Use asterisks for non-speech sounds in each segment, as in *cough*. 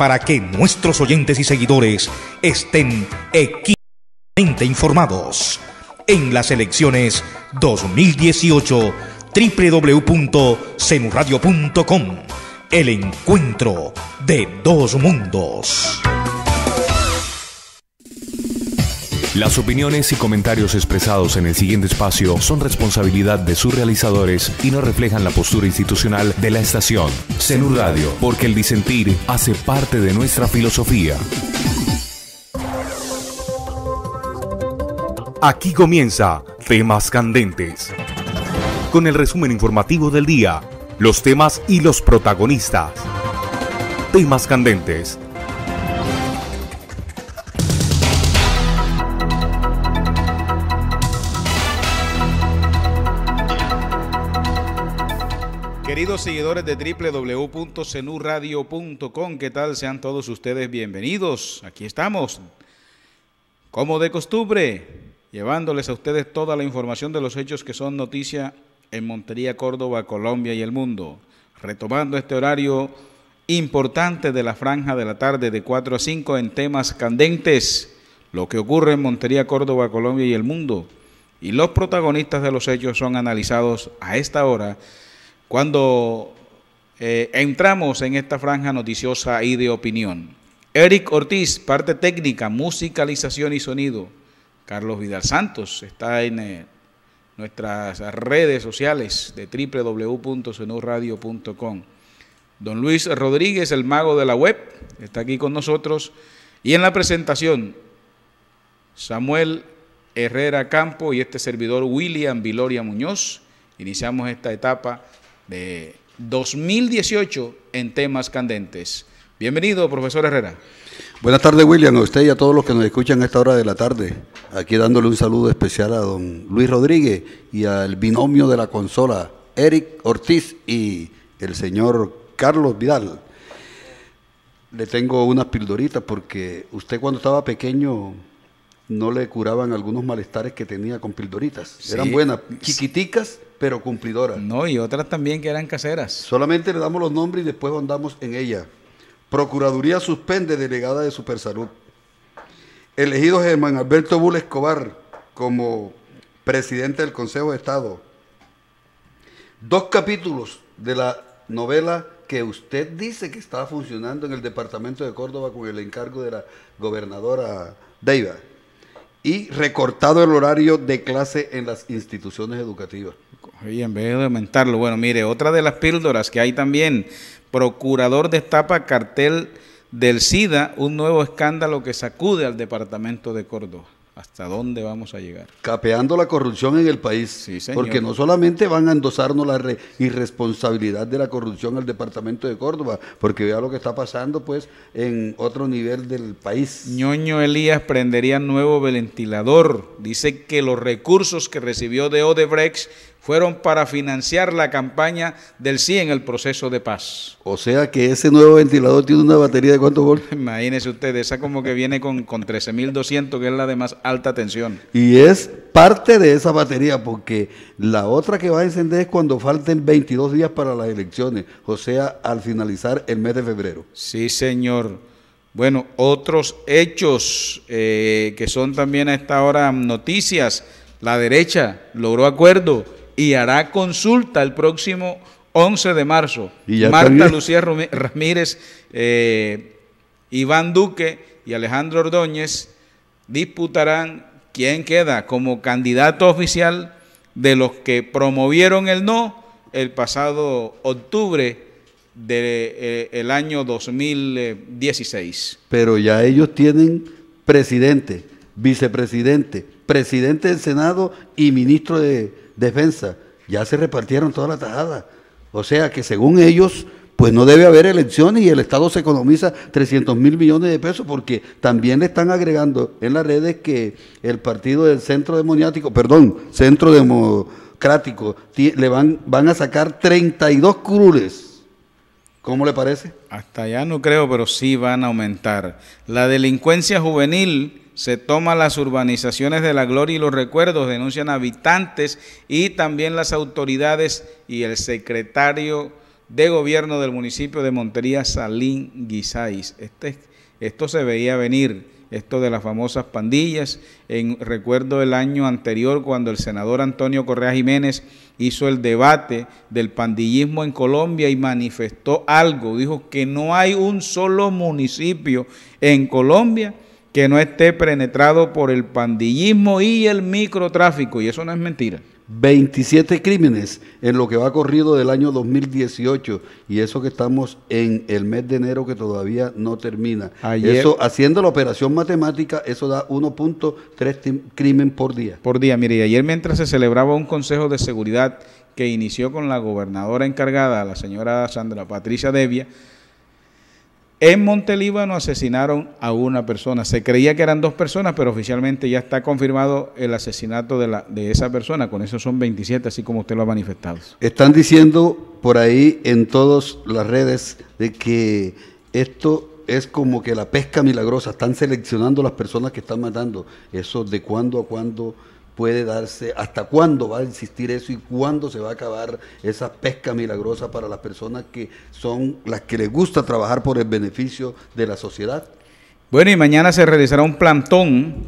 para que nuestros oyentes y seguidores estén equitativamente informados. En las elecciones 2018, www.cenuradio.com. El encuentro de dos mundos. Las opiniones y comentarios expresados en el siguiente espacio son responsabilidad de sus realizadores y no reflejan la postura institucional de la estación. Cenur Radio, porque el disentir hace parte de nuestra filosofía. Aquí comienza Temas Candentes. Con el resumen informativo del día, los temas y los protagonistas. Temas Candentes seguidores de www.cenuradio.com. ¿Qué tal? Sean todos ustedes bienvenidos. Aquí estamos, como de costumbre, llevándoles a ustedes toda la información de los hechos que son noticia en Montería, Córdoba, Colombia y el mundo. Retomando este horario importante de la franja de la tarde de 4 a 5 en temas candentes, lo que ocurre en Montería, Córdoba, Colombia y el mundo. Y los protagonistas de los hechos son analizados a esta hora cuando eh, entramos en esta franja noticiosa y de opinión. Eric Ortiz, parte técnica, musicalización y sonido. Carlos Vidal Santos está en eh, nuestras redes sociales de www.senorradio.com. Don Luis Rodríguez, el mago de la web, está aquí con nosotros. Y en la presentación, Samuel Herrera Campo y este servidor William Viloria Muñoz. Iniciamos esta etapa de 2018 en temas candentes. Bienvenido, profesor Herrera. Buenas tardes, William, a usted y a todos los que nos escuchan a esta hora de la tarde. Aquí dándole un saludo especial a don Luis Rodríguez y al binomio de la consola, Eric Ortiz y el señor Carlos Vidal. Le tengo unas pildoritas porque usted cuando estaba pequeño no le curaban algunos malestares que tenía con pildoritas. Eran buenas, chiquiticas, pero cumplidoras. No, y otras también que eran caseras. Solamente le damos los nombres y después andamos en ella. Procuraduría suspende delegada de Supersalud. Elegido Germán Alberto Bull Escobar como presidente del Consejo de Estado. Dos capítulos de la novela que usted dice que está funcionando en el departamento de Córdoba con el encargo de la gobernadora Deiva y recortado el horario de clase en las instituciones educativas. Y en vez de aumentarlo, bueno, mire, otra de las píldoras que hay también, procurador destapa cartel del SIDA, un nuevo escándalo que sacude al departamento de Córdoba. ¿Hasta dónde vamos a llegar? Capeando la corrupción en el país. Porque no solamente van a endosarnos la irresponsabilidad de la corrupción al departamento de Córdoba, porque vea lo que está pasando pues en otro nivel del país. Ñoño Elías prendería nuevo ventilador. Dice que los recursos que recibió de Odebrecht fueron para financiar la campaña del sí en el proceso de paz. O sea que ese nuevo ventilador tiene una batería de cuántos voltios. *laughs* Imagínense ustedes, esa como que viene con, con 13.200, que es la de más alta tensión. Y es parte de esa batería, porque la otra que va a encender es cuando falten 22 días para las elecciones, o sea, al finalizar el mes de febrero. Sí, señor. Bueno, otros hechos eh, que son también a esta hora noticias. La derecha logró acuerdo y hará consulta el próximo 11 de marzo. Marta Lucía Ramírez, eh, Iván Duque y Alejandro Ordóñez disputarán quién queda como candidato oficial de los que promovieron el no el pasado octubre del de, eh, año 2016. Pero ya ellos tienen presidente, vicepresidente, presidente del Senado y ministro de, defensa, ya se repartieron toda la tajada. O sea que según ellos, pues no debe haber elecciones y el Estado se economiza 300 mil millones de pesos porque también le están agregando en las redes que el partido del centro demoniático, perdón, centro democrático, le van, van a sacar 32 crules. ¿Cómo le parece? Hasta allá no creo, pero sí van a aumentar. La delincuencia juvenil se toman las urbanizaciones de la gloria y los recuerdos, denuncian habitantes y también las autoridades y el secretario de gobierno del municipio de Montería, Salín Guisáis. Este, esto se veía venir esto de las famosas pandillas. En recuerdo el año anterior cuando el senador Antonio Correa Jiménez hizo el debate del pandillismo en Colombia y manifestó algo, dijo que no hay un solo municipio en Colombia que no esté penetrado por el pandillismo y el microtráfico, y eso no es mentira. 27 crímenes en lo que va corrido del año 2018 y eso que estamos en el mes de enero que todavía no termina. eso haciendo la operación matemática, eso da 1.3 crimen por día. Por día, mire, y ayer mientras se celebraba un consejo de seguridad que inició con la gobernadora encargada, la señora Sandra Patricia Devia, en Montelíbano asesinaron a una persona. Se creía que eran dos personas, pero oficialmente ya está confirmado el asesinato de, la, de esa persona. Con eso son 27, así como usted lo ha manifestado. Están diciendo por ahí en todas las redes de que esto es como que la pesca milagrosa. Están seleccionando las personas que están matando. Eso de cuándo a cuándo puede darse, hasta cuándo va a existir eso y cuándo se va a acabar esa pesca milagrosa para las personas que son las que les gusta trabajar por el beneficio de la sociedad. Bueno, y mañana se realizará un plantón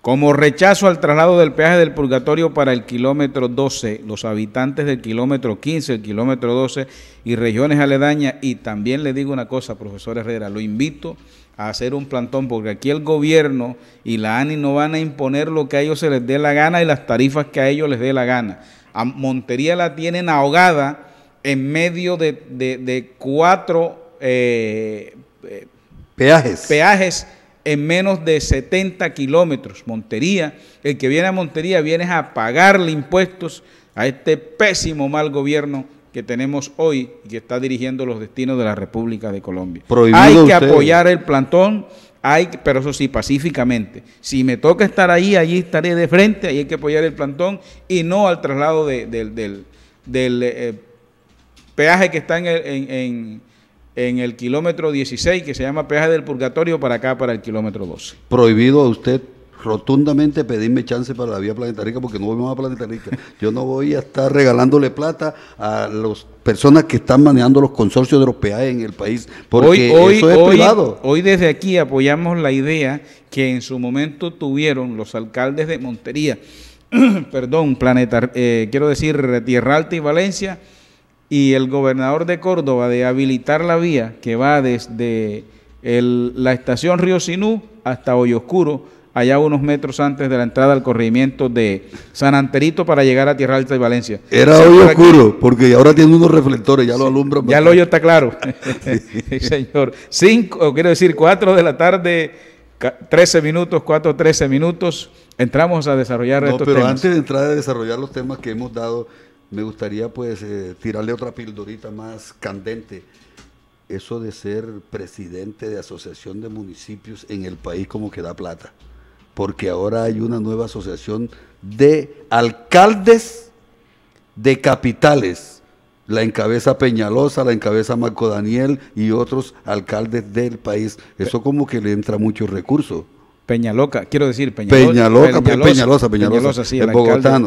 como rechazo al traslado del peaje del purgatorio para el kilómetro 12, los habitantes del kilómetro 15, el kilómetro 12 y regiones aledañas, y también le digo una cosa, profesor Herrera, lo invito a hacer un plantón, porque aquí el gobierno y la ANI no van a imponer lo que a ellos se les dé la gana y las tarifas que a ellos les dé la gana. A Montería la tienen ahogada en medio de, cuatro eh, eh, peajes. peajes en menos de 70 kilómetros. Montería, el que viene a Montería viene a pagarle impuestos a este pésimo mal gobierno que tenemos hoy y que está dirigiendo los destinos de la República de Colombia. Prohibido hay que apoyar el plantón, hay, pero eso sí, pacíficamente. Si me toca estar ahí, allí estaré de frente, ahí hay que apoyar el plantón y no al traslado del, eh, peaje que está en en el kilómetro 16, que se llama peaje del purgatorio, para acá, para el kilómetro 12. Prohibido a usted rotundamente pedirme chance para la vía Planeta porque no voy a Planeta Rica. Yo no voy a estar regalándole plata a las personas que están manejando los consorcios de los PAE en el país porque hoy, hoy, es hoy, privado. Hoy desde aquí apoyamos la idea que en su momento tuvieron los alcaldes de Montería, *clears throat* perdón, Planeta, eh, quiero decir Tierra Alta y Valencia y el gobernador de Córdoba de habilitar la vía que va desde la estación Río Sinú hasta Hoyoscuro allá unos metros antes de la entrada al corregimiento de San Anterito para llegar a Tierra Alta y Valencia. Era hoy oscuro, porque ahora tiene unos reflectores, ya lo alumbran. Ya el hoyo está claro. *laughs* sí. Señor, cinco, quiero decir, cuatro de la tarde, trece minutos, cuatro, trece minutos, entramos a desarrollar no, estos pero antes de entrar a desarrollar los temas que hemos dado, me gustaría pues eh, tirarle otra pildorita más candente eso de ser presidente de asociación de municipios en el país como que da plata porque ahora hay una nueva asociación de alcaldes de capitales. La encabeza Peñalosa, la encabeza Marco Daniel y otros alcaldes del país. Eso como que le entra mucho recurso. Peñaloca, quiero decir Peñaloca, Peñalosa, Peñalosa, Peñalosa sí, de Bogotá,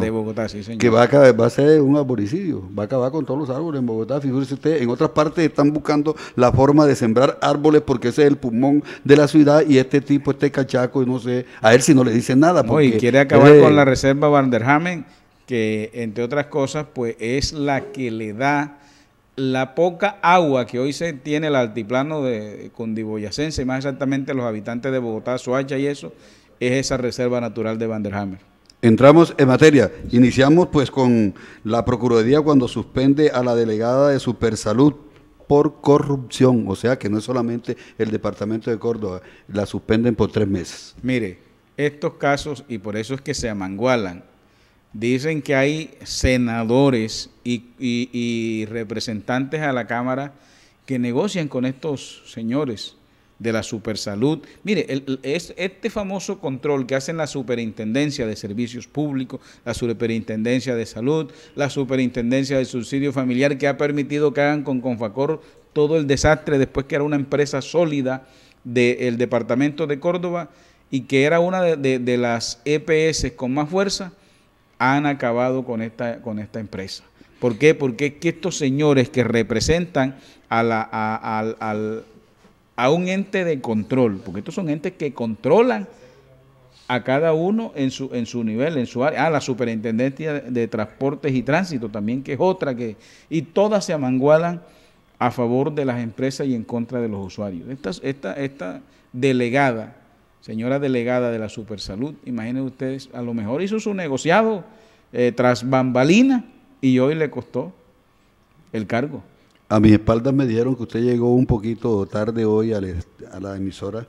Que va a, ser un arboricidio, va a acabar con todos los árboles en Bogotá. Fíjese usted, en otras partes están buscando la forma de sembrar árboles porque ese es el pulmón de la ciudad y este tipo, este cachaco, no sé, a él si no le dicen nada. Porque quiere acabar con la reserva Vanderhamen, que entre otras cosas, pues es la que le da la poca agua que hoy se tiene el altiplano de Condiboyacense, más exactamente los habitantes de Bogotá, Soacha y eso, es esa reserva natural de Vanderhammer. Entramos en materia. Iniciamos pues con la Procuraduría cuando suspende a la delegada de Supersalud por corrupción. O sea que no es solamente el departamento de Córdoba, la suspenden por tres meses. Mire, estos casos, y por eso es que se amangualan, Dicen que hay senadores y, representantes a la Cámara que negocian con estos señores de la supersalud. Mire, es, este famoso control que hacen la superintendencia de servicios públicos, la superintendencia de salud, la superintendencia de subsidio familiar, que ha permitido que hagan con Confacor todo el desastre después que era una empresa sólida del departamento de Córdoba y que era una de las EPS con más fuerza han acabado con esta, con esta empresa. ¿Por qué? Porque estos señores que representan a, la, a, a, un ente de control, porque estos son entes que controlan a cada uno en su, en su nivel, en su área. Ah, la Superintendencia de Transportes y Tránsito también, que es otra que... Y todas se amangualan a favor de las empresas y en contra de los usuarios. Esta, esta, esta delegada señora delegada de la Supersalud. Imaginen ustedes, a lo mejor hizo su negociado eh, tras bambalina y hoy le costó el cargo. A mis espaldas me dijeron que usted llegó un poquito tarde hoy a, a la emisora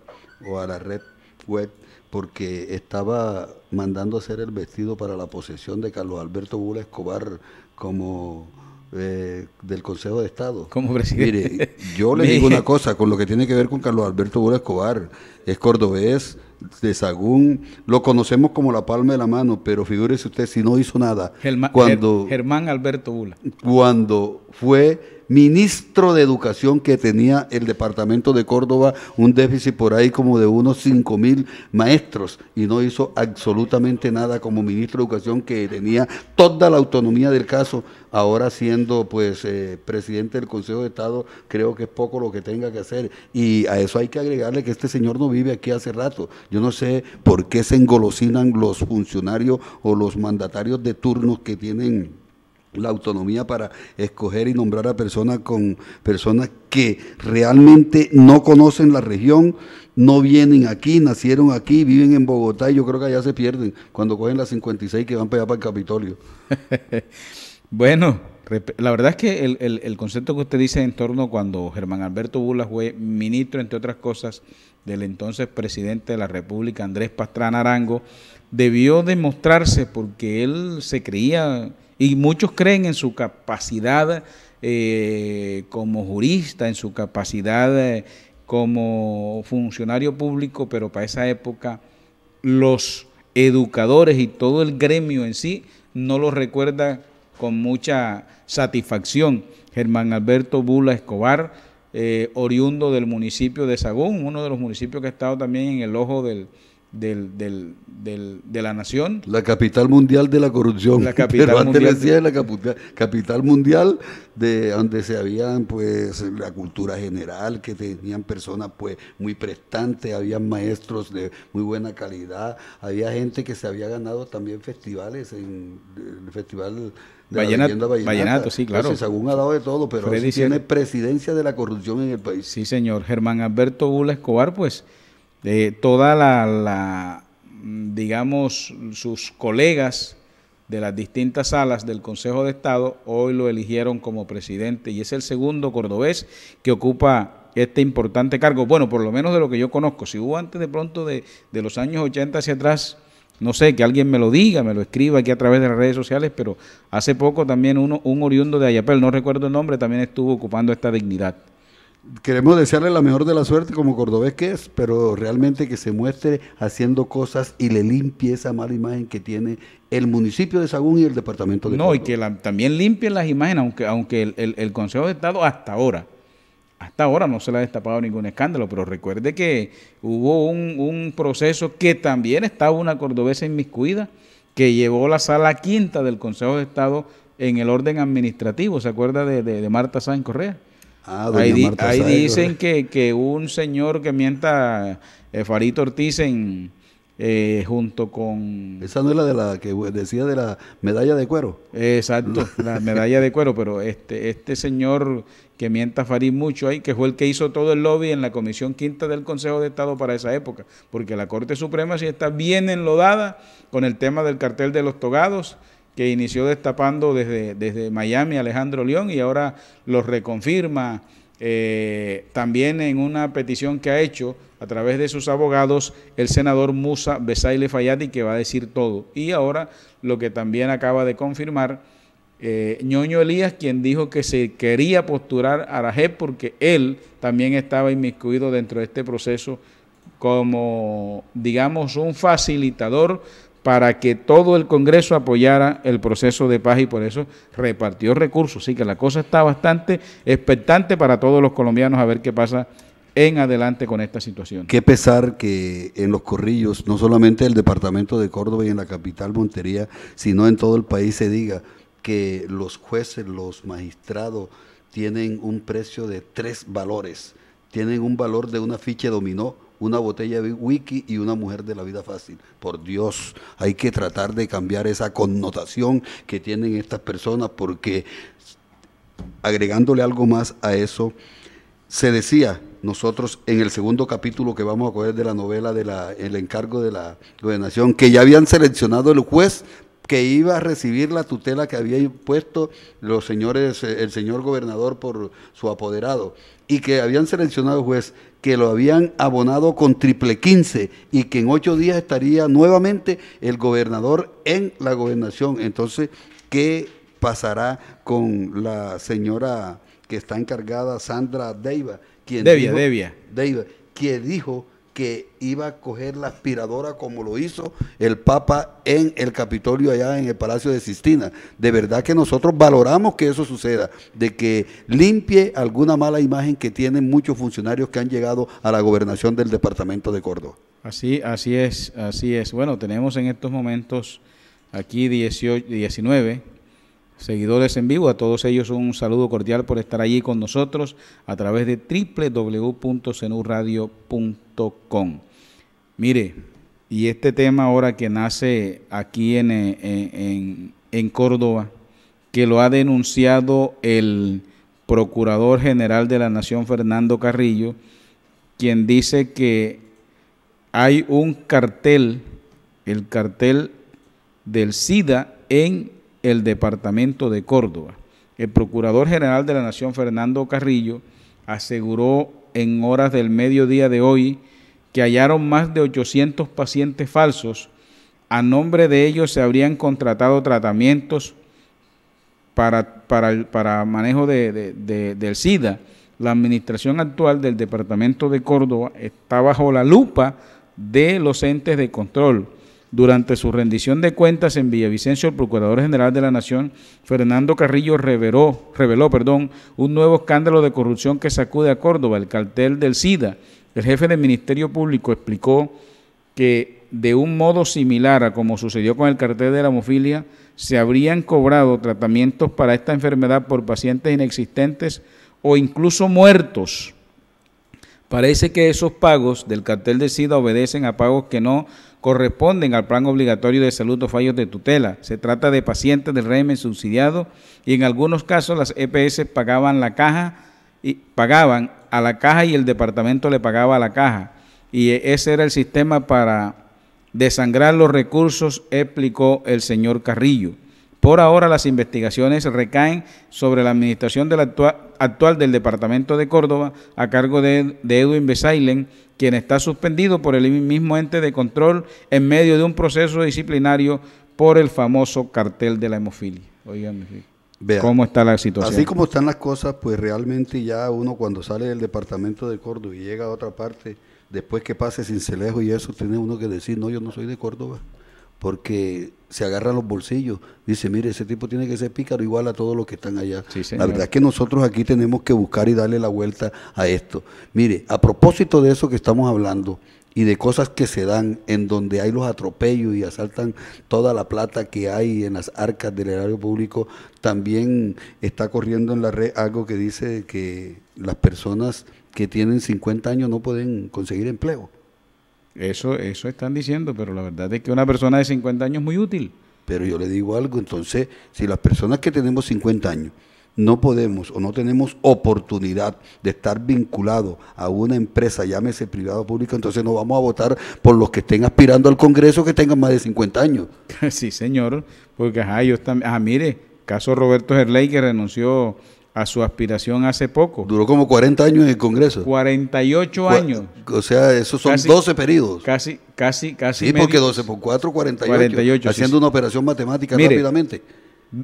o a la red web porque estaba mandando hacer el vestido para la posesión de Carlos Alberto Bula Escobar como eh, del Consejo de Estado. Como presidente. Mire, yo le *laughs* digo una *laughs* cosa, con lo que tiene que ver con Carlos Alberto Bula Escobar, es cordobés, de Sagún, lo conocemos como la palma de la mano, pero figúrese usted si no hizo nada. cuando, Germán Alberto Bula. Cuando fue ministro de Educación que tenía el departamento de Córdoba un déficit por ahí como de unos 5 mil maestros y no hizo absolutamente nada como ministro de Educación que tenía toda la autonomía del caso. Ahora siendo pues eh, presidente del Consejo de Estado, creo que es poco lo que tenga que hacer. Y a eso hay que agregarle que este señor no vive aquí hace rato. Yo no sé por qué se engolosinan los funcionarios o los mandatarios de turnos que tienen la autonomía para escoger y nombrar a personas con personas que realmente no conocen la región, no vienen aquí, nacieron aquí, viven en Bogotá y yo creo que allá se pierden cuando cogen las 56 que van para allá para el Capitolio. *laughs* bueno, la verdad es que el, concepto que usted dice en torno cuando Germán Alberto Bula fue ministro, entre otras cosas, del entonces presidente de la República, Andrés Pastrana Arango, debió demostrarse porque él se creía y muchos creen en su capacidad eh, como jurista, en su capacidad eh, como funcionario público, pero para esa época los educadores y todo el gremio en sí no lo recuerda con mucha satisfacción. Germán Alberto Bula Escobar, eh, oriundo del municipio de Sagún, uno de los municipios que ha estado también en el ojo del, del, del, de la nación. La capital mundial de la corrupción. La *laughs* capital mundial. De... la capital, mundial de donde se habían pues la cultura general, que tenían personas pues muy prestantes, había maestros de muy buena calidad, había gente que se había ganado también festivales en el festival de la vallenato, sí, claro. según ha dado de todo, pero tiene presidencia de la corrupción en el país. Sí, señor. Germán Alberto Bula Escobar, pues, de toda la, digamos, sus colegas de las distintas salas del Consejo de Estado hoy lo eligieron como presidente y es el segundo cordobés que ocupa este importante cargo. Bueno, por lo menos de lo que yo conozco. Si hubo antes de pronto de, los años 80 hacia atrás, no sé, que alguien me lo diga, me lo escriba aquí a través de las redes sociales, pero hace poco también uno, un oriundo de Ayapel, no recuerdo el nombre, también estuvo ocupando esta dignidad queremos desearle la mejor de la suerte como cordobés que es, pero realmente que se muestre haciendo cosas y le limpie esa mala imagen que tiene el municipio de Sagún y el departamento de No, y que también limpien las imágenes, aunque, aunque el, Consejo de Estado hasta ahora, hasta ahora no se le ha destapado ningún escándalo, pero recuerde que hubo un, proceso que también estaba una cordobesa inmiscuida, que llevó la sala quinta del Consejo de Estado en el orden administrativo, ¿se acuerda de, de, de Marta Sáenz Correa? Ah, ahí, dicen que, un señor que mienta eh, Farid Ortiz en, eh, junto con... Esa no es la de la que decía de la medalla de cuero. Exacto, *laughs* la medalla de cuero, pero este, este señor que mienta Farid mucho ahí, que fue el que hizo todo el lobby en la Comisión Quinta del Consejo de Estado para esa época, porque la Corte Suprema sí está bien enlodada con el tema del cartel de los togados que inició destapando desde, desde Miami Alejandro León y ahora lo reconfirma. Eh, también en una petición que ha hecho a través de sus abogados el senador Musa Besaile Fayati, que va a decir todo. Y ahora lo que también acaba de confirmar eh, Ñoño Elías, quien dijo que se quería posturar a JEP porque él también estaba inmiscuido dentro de este proceso como, digamos, un facilitador para que todo el Congreso apoyara el proceso de paz y por eso repartió recursos. Así que la cosa está bastante expectante para todos los colombianos a ver qué pasa en adelante con esta situación. Qué pesar que en los corrillos, no solamente el departamento de Córdoba y en la capital Montería, sino en todo el país se diga que los jueces, los magistrados tienen un precio de tres valores, tienen un valor de una ficha dominó, una botella de wiki y una mujer de la vida fácil. Por Dios, hay que tratar de cambiar esa connotación que tienen estas personas porque agregándole algo más a eso, se decía nosotros en el segundo capítulo que vamos a coger de la novela la el encargo de la gobernación, que ya habían seleccionado el juez que iba a recibir la tutela que había impuesto los señores, eh, el señor gobernador por su apoderado, y que habían seleccionado juez que lo habían abonado con triple 15 y que en ocho días estaría nuevamente el gobernador en la gobernación. Entonces, ¿qué pasará con la señora que está encargada, Sandra Deiva? Quien Devia, Devia. Deiva, que dijo que iba a coger la aspiradora como lo hizo el Papa en el Capitolio allá en el Palacio de Sistina. De verdad que nosotros valoramos que eso suceda, de que limpie alguna mala imagen que tienen muchos funcionarios que han llegado a la gobernación del departamento de Córdoba. Así, así es, así es. Bueno, tenemos en estos momentos aquí 18, 19 seguidores en vivo. A todos ellos un saludo cordial por estar allí con nosotros a través de www.cenurradio.com. Mire, y este tema ahora que nace aquí eh, en, en, Córdoba, que lo ha denunciado el Procurador General de la Nación, Fernando Carrillo, quien dice que hay un cartel, el cartel del SIDA en el departamento de Córdoba. El Procurador General de la Nación, Fernando Carrillo, aseguró en horas del mediodía de hoy que hallaron más de 800 pacientes falsos. A nombre de ellos se habrían contratado tratamientos para, manejo del SIDA. La administración actual del Departamento de Córdoba está bajo la lupa de los entes de control durante su rendición de cuentas en Villavicencio, el Procurador General de la Nación, Fernando Carrillo, reveló, reveló un nuevo escándalo de corrupción que sacude a Córdoba, el cartel del SIDA. El jefe del Ministerio Público explicó que de un modo similar a como sucedió con el cartel de la homofilia, se habrían cobrado tratamientos para esta enfermedad por pacientes inexistentes o incluso muertos. Parece que esos pagos del cartel de SIDA obedecen a pagos que no corresponden al plan obligatorio de salud o fallos de tutela. Se trata de pacientes del régimen subsidiado y en algunos casos las EPS pagaban la caja y pagaban a la caja y el departamento le pagaba a la caja. Y e, ese era el sistema para desangrar los recursos, explicó el señor Carrillo. Por ahora las investigaciones recaen sobre la administración de la actual del Departamento de Córdoba a cargo de, Edwin Besailen, quien está suspendido por el mismo ente de control en medio de un proceso disciplinario por el famoso cartel de la hemofilia. Oigan, ¿Cómo está la situación? Así como están las cosas, pues realmente ya uno cuando sale del departamento de Córdoba y llega a otra parte, después que pase sin celejo y eso, tiene uno que decir, no, yo no soy de Córdoba, porque se agarra los bolsillos, dice, mire, ese tipo tiene que ser pícaro igual a todos los que están allá. la verdad es que nosotros aquí tenemos que buscar y darle la vuelta a esto. Mire, a propósito de eso que estamos hablando y de cosas que se dan en donde hay los atropellos y asaltan toda la plata que hay en las arcas del erario público, también está corriendo en la red algo que dice que las personas que tienen 50 años no pueden conseguir empleo. Eso, eso están diciendo, pero la verdad es que una persona de 50 años es muy útil. Pero yo le digo algo, entonces, si las personas que tenemos 50 años no podemos o no tenemos oportunidad de estar vinculados a una empresa, llámese privado o público, entonces no vamos a votar por los que estén aspirando al Congreso que tengan más de 50 años. *laughs* Sí, señor, porque ajá, yo también, ajá, ah, mire, caso Roberto Gerley que renunció a su aspiración hace poco. Duró como 40 años en el Congreso. 48 años. O sea, esos son 12 periodos. Casi, casi, casi. Sí, porque 12 por 4, 48. 48 haciendo una operación matemática rápidamente.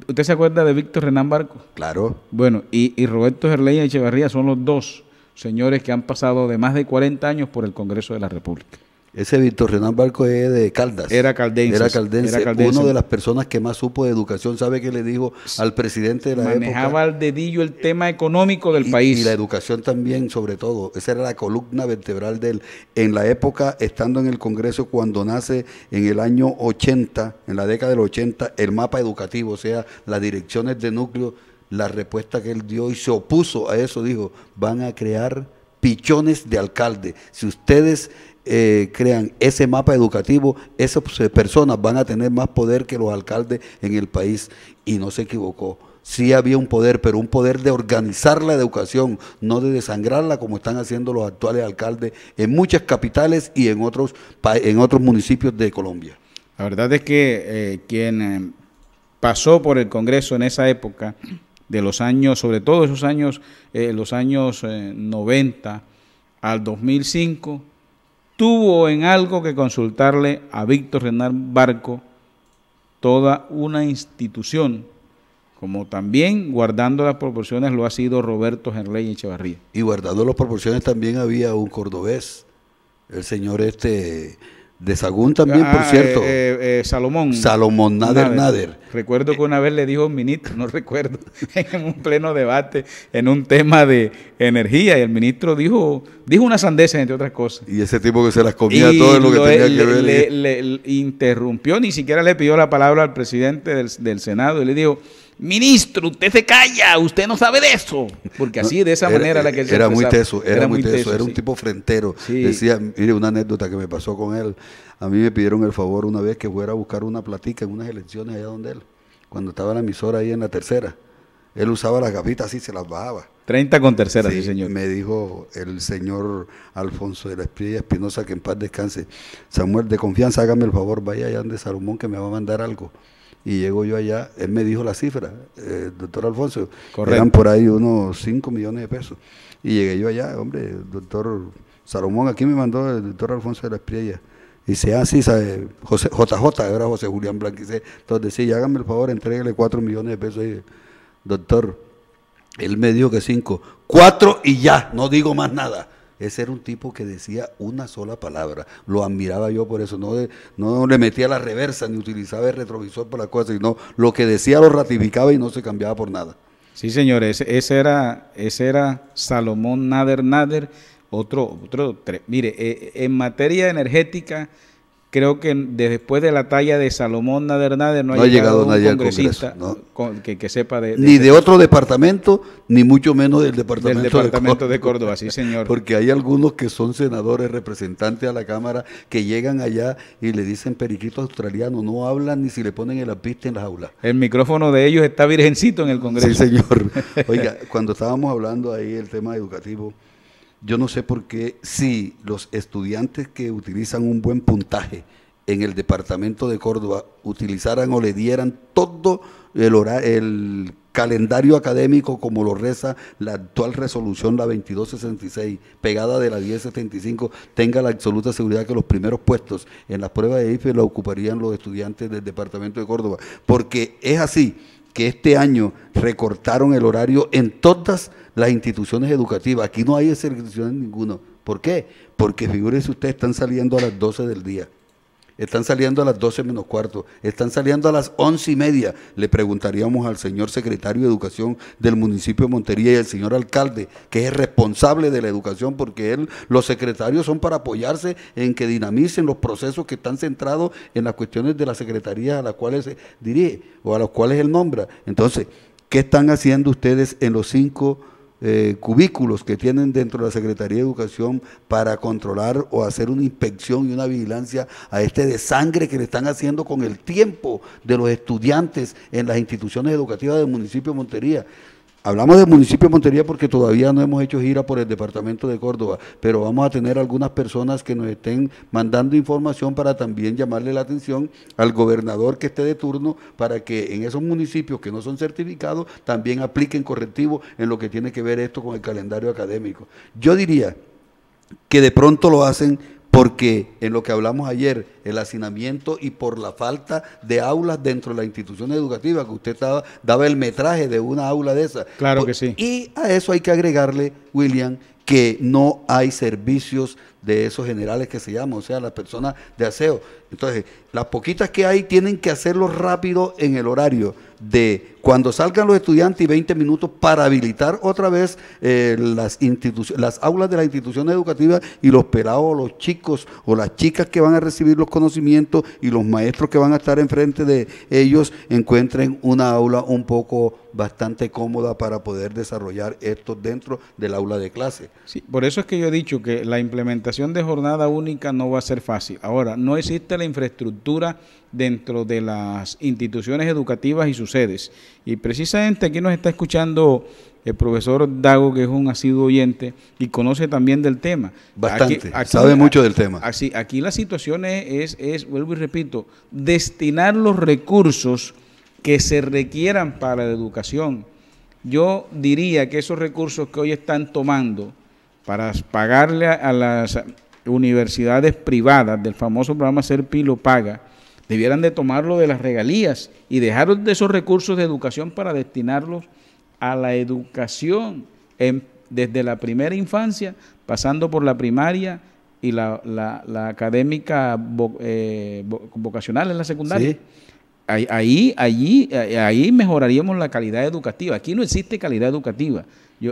¿Usted se acuerda de Víctor Renán Barco? Claro. Bueno, y, y Roberto Gerleña y Echevarría son los dos señores que han pasado de más de 40 años por el Congreso de la República. Ese Víctor Renan Barco es de Caldas. Era caldense. Era caldense. Era caldense. Uno de las personas que más supo de educación, sabe qué le dijo al presidente de la Manejaba época, al dedillo el tema económico del país. Y la educación también, sobre todo. Esa era la columna vertebral de él. En la época, estando en el Congreso, cuando nace en el año 80, en la década del 80, el mapa educativo, o sea, las direcciones de núcleo, la respuesta que él dio y se opuso a eso, dijo, van a crear pichones de alcalde. Si ustedes eh, crean ese mapa educativo, esas pues, eh, personas van a tener más poder que los alcaldes en el país. Y no se equivocó. Sí había un poder, pero un poder de organizar la educación, no de desangrarla como están haciendo los actuales alcaldes en muchas capitales y en otros, en otros municipios de Colombia. La verdad es que eh, quien pasó por el Congreso en esa época, de los años, sobre todo esos años, los años 90 al 2005, tuvo en algo que consultarle a Víctor Renán Barco toda una institución, como también guardando las proporciones lo ha sido Roberto Gerley Echevarría. Y guardando las proporciones también había un cordobés, el señor este... De Sagún también, por ah, cierto. Eh, eh, eh, Salomón. Salomón Nader, Nader Recuerdo que una vez le dijo un ministro, no *laughs* recuerdo, en un pleno debate, en un tema de energía, y el ministro dijo, dijo una sandez, entre otras cosas. Y ese tipo que se las comía todo lo que tenía e-, que ver. Le, interrumpió, ni siquiera le pidió la palabra al presidente del Senado y le dijo, Ministro, usted se calla, usted no sabe de eso. Porque así, de esa manera, la que era muy teso, era, muy teso, era un tipo frentero. Decía, mire, una anécdota que me pasó con él. A mí me pidieron el favor una vez que fuera a buscar una platica en unas elecciones allá donde él, cuando estaba la emisora ahí en la tercera. Él usaba las gafitas y se las bajaba. 30 con tercera, sí, señor. Me dijo el señor Alfonso de la Espinosa, que en paz descanse. Samuel, de confianza, hágame el favor, vaya allá donde Salomón, que me va a mandar algo. Y llego yo allá, él me dijo la cifra, eh, doctor Alfonso, eran por ahí unos 5 millones de pesos. Y llegué yo allá, hombre, doctor Salomón, aquí me mandó el doctor Alfonso de la Espriella. Y dice, ah, sí, sabe, José, JJ, era José Julián Blanquice. Entonces decía, sí, hágame el favor, entréguele 4 millones de pesos. doctor, él me dijo que 5, 4 y ya, no digo más nada. Ese era un tipo que decía una sola palabra. Lo admiraba yo por eso. No, le metía la reversa ni utilizaba el retrovisor por la cosas, sino lo que decía lo ratificaba y no se cambiaba por nada. Sí, señores, ese, era, ese era Salomón Nader Nader. Otro, otro, mire, eh, en materia energética creo que después de la talla de Salomón Nader no, no ha llegado, nadie congresista que, sepa de, ni de otro departamento ni mucho menos del departamento, del departamento de, Córdoba. sí señor. Porque hay algunos que son senadores, representantes a la Cámara que llegan allá y le dicen periquitos australianos, no hablan ni si le ponen el apiste en las aulas. El micrófono de ellos está virgencito en el Congreso. Sí señor. *laughs* Oiga, cuando estábamos hablando ahí el tema educativo yo no sé por qué si los estudiantes que utilizan un buen puntaje en el departamento de Córdoba utilizaran o le dieran todo el, el calendario académico como lo reza la actual resolución, la 2266, pegada de la 1075, tenga la absoluta seguridad que los primeros puestos en las pruebas de IFE lo ocuparían los estudiantes del Departamento de Córdoba, porque es así que este año recortaron el horario en todas las instituciones educativas. Aquí no hay excepciones ninguno. ¿Por qué? Porque figúrese ustedes, están saliendo a las 12 del día. Están saliendo a las 12 menos cuarto, están saliendo a las once y media. Le preguntaríamos al señor secretario de Educación del municipio de Montería y al señor alcalde, que es responsable de la educación, porque él, los secretarios son para apoyarse en que dinamicen los procesos que están centrados en las cuestiones de la secretaría a las cuales se dirige o a las cuales él nombra. Entonces, ¿qué están haciendo ustedes en los cinco eh, cubículos que tienen dentro de la Secretaría de Educación para controlar o hacer una inspección y una vigilancia a este desangre que le están haciendo con el tiempo de los estudiantes en las instituciones educativas del municipio de Montería. Hablamos del municipio de Montería porque todavía no hemos hecho gira por el departamento de Córdoba, pero vamos a tener algunas personas que nos estén mandando información para también llamarle la atención al gobernador que esté de turno para que en esos municipios que no son certificados también apliquen correctivos en lo que tiene que ver esto con el calendario académico. Yo diría que de pronto lo hacen porque en lo que hablamos ayer, el hacinamiento y por la falta de aulas dentro de la institución educativa, que usted daba, daba el metraje de una aula de esa. Claro que sí. Y a eso hay que agregarle, William, que no hay servicios de esos generales que se llaman, o sea, las personas de aseo. Entonces, las poquitas que hay tienen que hacerlo rápido en el horario de cuando salgan los estudiantes y 20 minutos para habilitar otra vez eh, las, las aulas de las instituciones educativas y los pelados, los chicos o las chicas que van a recibir los conocimientos y los maestros que van a estar enfrente de ellos encuentren una aula un poco bastante cómoda para poder desarrollar esto dentro del aula de clase. Sí, por eso es que yo he dicho que la implementación de jornada única no va a ser fácil. Ahora, no existe la infraestructura dentro de las instituciones educativas y sus sedes. Y precisamente aquí nos está escuchando el profesor Dago, que es un asiduo oyente y conoce también del tema. Bastante, sabe mucho del tema. Así, aquí la situación es, vuelvo y repito, destinar los recursos que se requieran para la educación. Yo diría que esos recursos que hoy están tomando, para pagarle a, las universidades privadas del famoso programa Ser Pilo paga, debieran de tomarlo de las regalías y dejar de esos recursos de educación para destinarlos a la educación desde la primera infancia, pasando por la primaria y la, académica eh, vocacional en la secundaria. Ahí, ahí, ahí mejoraríamos la calidad educativa. Aquí no existe calidad educativa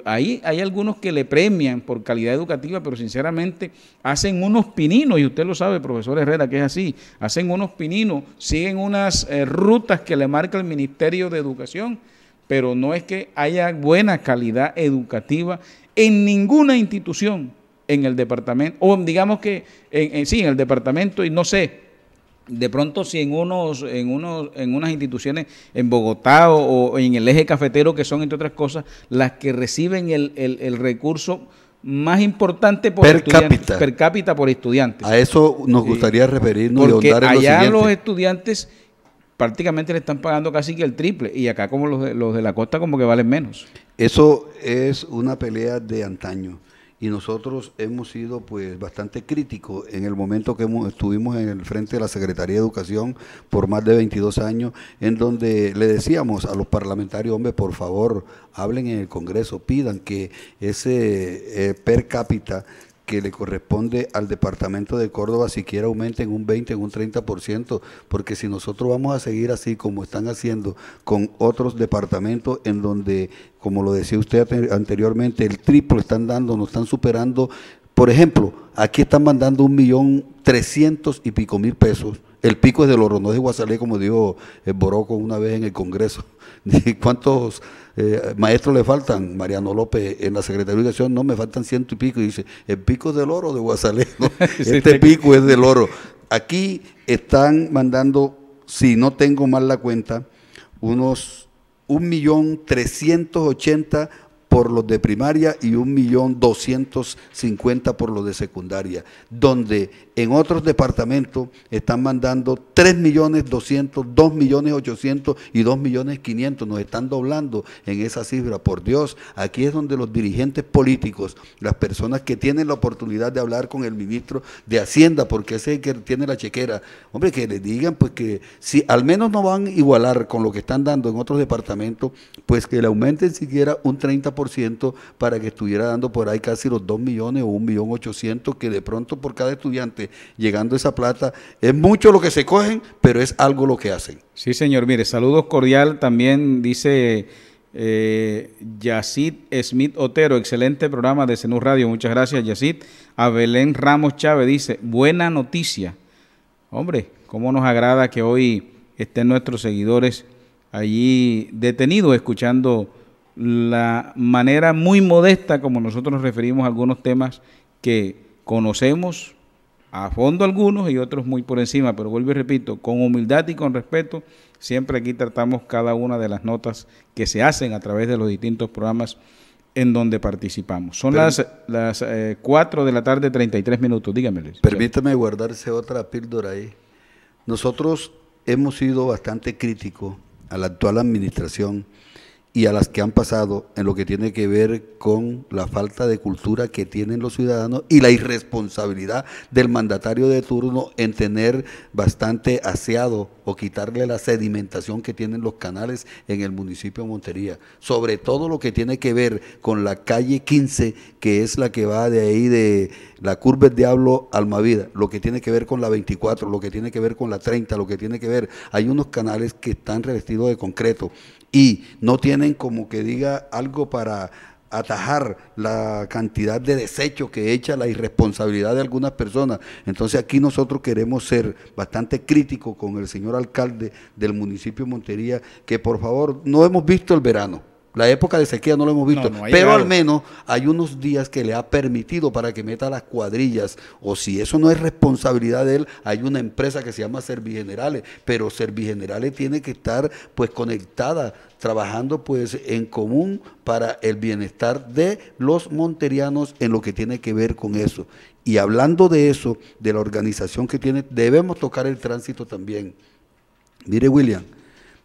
ahí hay algunos que le premian por calidad educativa, pero sinceramente hacen unos pininos, y usted lo sabe, profesor Herrera, que es así, hacen unos pininos, siguen unas eh, rutas que le marca el Ministerio de Educación, pero no es que haya buena calidad educativa en ninguna institución en el departamento, o digamos que, sí, en el departamento, y no sé, de pronto si en unos, en unos, en unas instituciones en Bogotá o, en el eje cafetero, que son entre otras cosas, las que reciben el, el, recurso más importante por per cápita. per cápita por estudiantes. A eso nos gustaría referirnos y ahondar en allá los estudiantes prácticamente le están pagando casi que el triple y acá como los los de la costa como que valen menos. Eso es una pelea de antaño y nosotros hemos sido pues bastante críticos en el momento que hemos, estuvimos en el frente de la Secretaría de Educación por más de 22 años, en donde le decíamos a los parlamentarios, hombre, por favor, hablen en el Congreso, pidan que ese eh, per cápita que le corresponde al departamento de Córdoba siquiera en un 20, en un 30%, porque si nosotros vamos a seguir así como están haciendo con otros departamentos en donde, como lo decía usted anteriormente, el triplo están dando, nos están superando. Por ejemplo, aquí están mandando un millón trescientos y pico mil pesos. El pico es del oro, no de Guasalé, como dijo eh, Boroco una vez en el Congreso. *laughs* ¿Cuántos eh, maestro le faltan, Mariano López en la Secretaría de Educación, no, me faltan ciento y pico, y dice, el pico es del oro de Guasalé, *laughs* este pico es del oro. Aquí están mandando, si no tengo mal la cuenta, unos 1.380.000 por los de primaria y 1.250.000 por los de secundaria, donde en otros departamentos están mandando millones millones 2.800.000 y millones 2.500.000, nos están doblando en esa cifra. Por Dios, aquí es donde los dirigentes políticos, las personas que tienen la oportunidad de hablar con el ministro de Hacienda, porque ese que tiene la chequera, hombre, que le digan pues que si al menos no van a igualar con lo que están dando en otros departamentos, pues que le aumenten siquiera un 30% para que estuviera dando por ahí casi los 2 millones o 1 millón 800, que de pronto por cada estudiante llegando esa plata, es mucho lo que se cogen, pero es algo lo que hacen. Sí, señor, mire, saludos cordial, también dice... Eh, Yacid Smith Otero, excelente programa de Zenú Radio, muchas gracias Yacid. A Belén Ramos Chávez dice, buena noticia. Hombre, cómo nos agrada que hoy estén nuestros seguidores allí detenidos escuchando la manera muy modesta como nosotros nos referimos a algunos temas que conocemos a fondo algunos y otros muy por encima, pero vuelvo y repito, con humildad y con respeto, siempre aquí tratamos cada una de las notas que se hacen a través de los distintos programas en donde participamos. Son las, las 4 eh, de la tarde, 33 minutos, dígame Permítame guardarse otra píldora ahí. Nosotros hemos sido bastante críticos a la actual administración y a las que han pasado en lo que tiene que ver con la falta de cultura que tienen los ciudadanos y la irresponsabilidad del mandatario de turno en tener bastante aseado o quitarle la sedimentación que tienen los canales en el municipio de Montería, sobre todo lo que tiene que ver con la calle 15, que es la que va de ahí de la curva del diablo Almavida, lo que tiene que ver con la 24, lo que tiene que ver con la 30, lo que tiene que ver, hay unos canales que están revestidos de concreto y no tienen como que diga algo para atajar la cantidad de desecho que echa la irresponsabilidad de algunas personas. Entonces aquí nosotros queremos ser bastante críticos con el señor alcalde del municipio de Montería, que por favor no hemos visto el verano la época de sequía no lo hemos visto, pero al menos hay unos días que le ha permitido para que meta las cuadrillas. O si eso no es responsabilidad de él, hay una empresa que se llama Servigenerales, pero Servigenerales tiene que estar pues conectada, trabajando pues en común para el bienestar de los monterianos en lo que tiene que ver con eso. Y hablando de eso, de la organización que tiene, debemos tocar el tránsito también. Mire, William.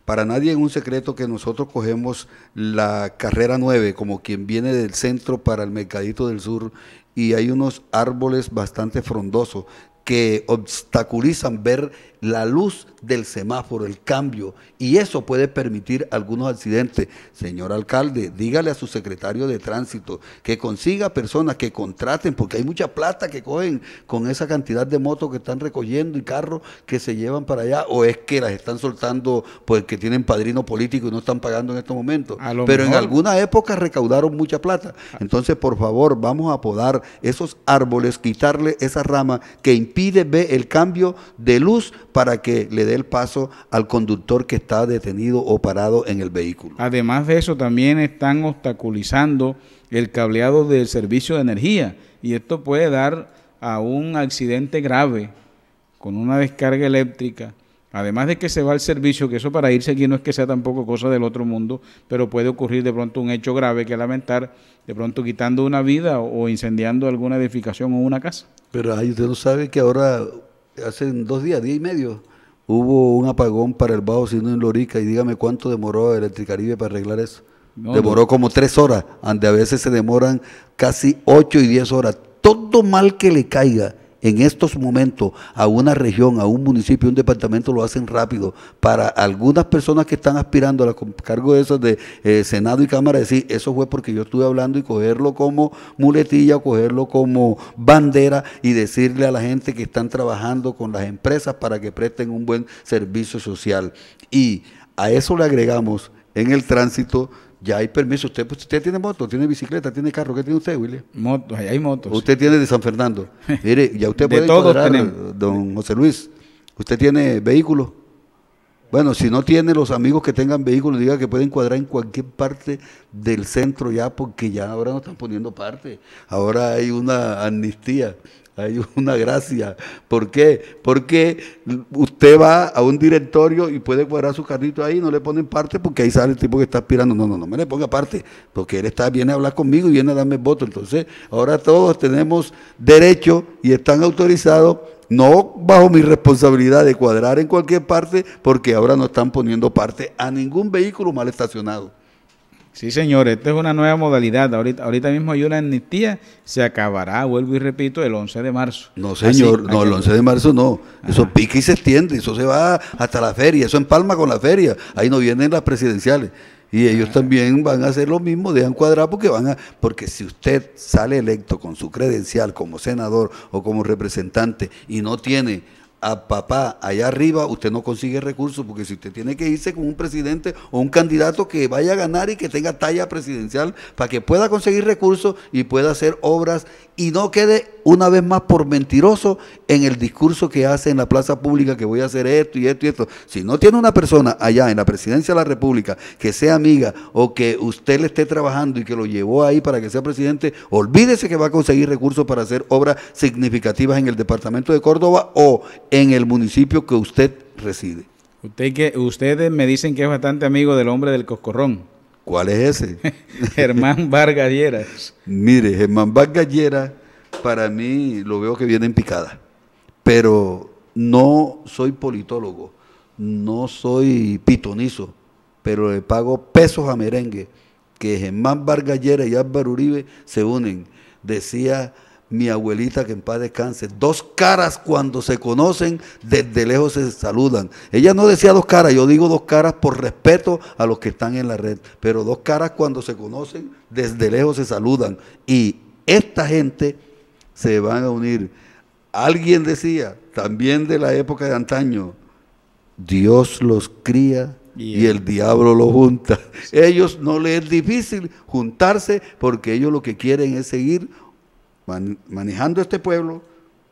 Para nadie es un secreto que nosotros cogemos la carrera 9, como quien viene del centro para el Mercadito del Sur, y hay unos árboles bastante frondosos que obstaculizan ver la luz del semáforo, el cambio, y eso puede permitir algunos accidentes. Señor alcalde, dígale a su secretario de tránsito que consiga personas que contraten, porque hay mucha plata que cogen con esa cantidad de motos que están recogiendo y carros que se llevan para allá, o es que las están soltando porque pues, tienen padrino político y no están pagando en estos momentos. Pero en alguna época recaudaron mucha plata. Entonces, por favor, vamos a podar esos árboles, quitarle esa rama que impide ver el cambio de luz para que le dé el paso al conductor que está detenido o parado en el vehículo. Además de eso, también están obstaculizando el cableado del servicio de energía y esto puede dar a un accidente grave con una descarga eléctrica. Además de que se va al servicio, que eso para irse aquí no es que sea tampoco cosa del otro mundo, pero puede ocurrir de pronto un hecho grave que lamentar, de pronto quitando una vida o incendiando alguna edificación o una casa. Pero ahí usted no sabe que ahora hace dos días, día y medio, hubo un apagón para el bajo siendo en Lorica y dígame cuánto demoró Electricaribe para arreglar eso. demoró como tres horas, donde a veces se demoran casi ocho y diez horas. Todo mal que le caiga en estos momentos a una región, a un municipio, a un departamento lo hacen rápido. Para algunas personas que están aspirando a cargo de esos de eh, Senado y Cámara, decir, eso fue porque yo estuve hablando y cogerlo como muletilla, cogerlo como bandera y decirle a la gente que están trabajando con las empresas para que presten un buen servicio social. Y a eso le agregamos en el tránsito ya hay permiso. Usted, pues, usted tiene moto, tiene bicicleta, tiene carro. ¿Qué tiene usted, Willy? Motos, ahí hay motos. Usted tiene de San Fernando. *laughs* Mire, ya usted puede de todos tenemos. don José Luis. Usted tiene vehículo. Bueno, si no tiene los amigos que tengan vehículos, diga que pueden cuadrar en cualquier parte del centro ya, porque ya ahora no están poniendo parte. Ahora hay una amnistía, hay una gracia. ¿Por qué? Porque usted va a un directorio y puede cuadrar su carrito ahí, no le ponen parte porque ahí sale el tipo que está aspirando. No, no, no me le ponga parte, porque él está, viene a hablar conmigo y viene a darme voto. Entonces, ahora todos tenemos derecho y están autorizados no bajo mi responsabilidad de cuadrar en cualquier parte, porque ahora no están poniendo parte a ningún vehículo mal estacionado. Sí, señor. esta es una nueva modalidad. Ahorita, ahorita mismo hay una amnistía, se acabará, vuelvo y repito, el 11 de marzo. No, señor, no, el 11 de marzo no. Eso pica y se extiende, eso se va hasta la feria, eso empalma con la feria. Ahí no vienen las presidenciales. Y ellos ah. también van a hacer lo mismo, dejan cuadrado porque van a, porque si usted sale electo con su credencial como senador o como representante y no tiene a papá allá arriba, usted no consigue recursos, porque si usted tiene que irse con un presidente o un candidato que vaya a ganar y que tenga talla presidencial para que pueda conseguir recursos y pueda hacer obras y no quede una vez más por mentiroso en el discurso que hace en la plaza pública que voy a hacer esto y esto y esto. Si no tiene una persona allá en la presidencia de la República que sea amiga o que usted le esté trabajando y que lo llevó ahí para que sea presidente, olvídese que va a conseguir recursos para hacer obras significativas en el departamento de Córdoba o en el municipio que usted reside. ustedes me dicen que es bastante amigo del hombre del coscorrón. ¿Cuál es ese? *laughs* Germán Vargas Mire, Germán Vargas para mí lo veo que viene en picada, pero no soy politólogo, no soy pitonizo, pero le pago pesos a merengue que Germán Vargas y Álvaro Uribe se unen. Decía mi abuelita que en paz descanse. Dos caras cuando se conocen, desde lejos se saludan. Ella no decía dos caras, yo digo dos caras por respeto a los que están en la red, pero dos caras cuando se conocen, desde lejos se saludan. Y esta gente se van a unir. Alguien decía, también de la época de antaño, Dios los cría y, el, diablo los junta. Ellos no les es difícil juntarse porque ellos lo que quieren es seguir manejando este pueblo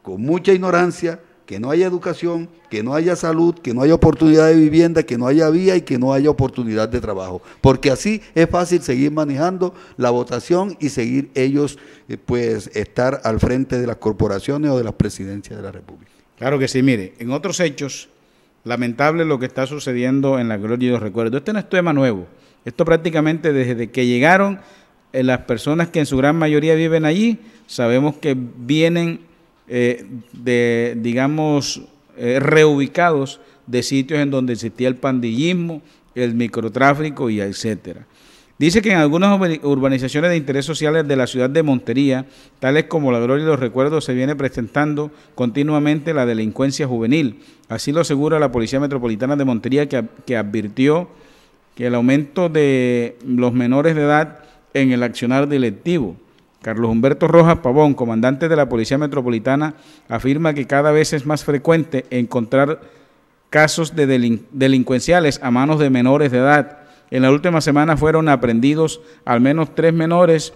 con mucha ignorancia, que no haya educación, que no haya salud, que no haya oportunidad de vivienda, que no haya vía y que no haya oportunidad de trabajo. Porque así es fácil seguir manejando la votación y seguir ellos, eh, pues, estar al frente de las corporaciones o de las presidencias de la República. Claro que sí, mire, en otros hechos, lamentable lo que está sucediendo en la gloria y los recuerdos. Este no es tema nuevo. Esto prácticamente desde que llegaron las personas que en su gran mayoría viven allí, sabemos que vienen eh, de, digamos, eh, reubicados de sitios en donde existía el pandillismo, el microtráfico y etcétera. Dice que en algunas urbanizaciones de interés social de la ciudad de Montería, tales como la Gloria y los Recuerdos, se viene presentando continuamente la delincuencia juvenil. Así lo asegura la Policía Metropolitana de Montería, que advirtió que el aumento de los menores de edad en el accionar directivo. Carlos Humberto Rojas Pavón, comandante de la Policía Metropolitana, afirma que cada vez es más frecuente encontrar casos de delincuenciales a manos de menores de edad. En la última semana fueron aprendidos al menos tres menores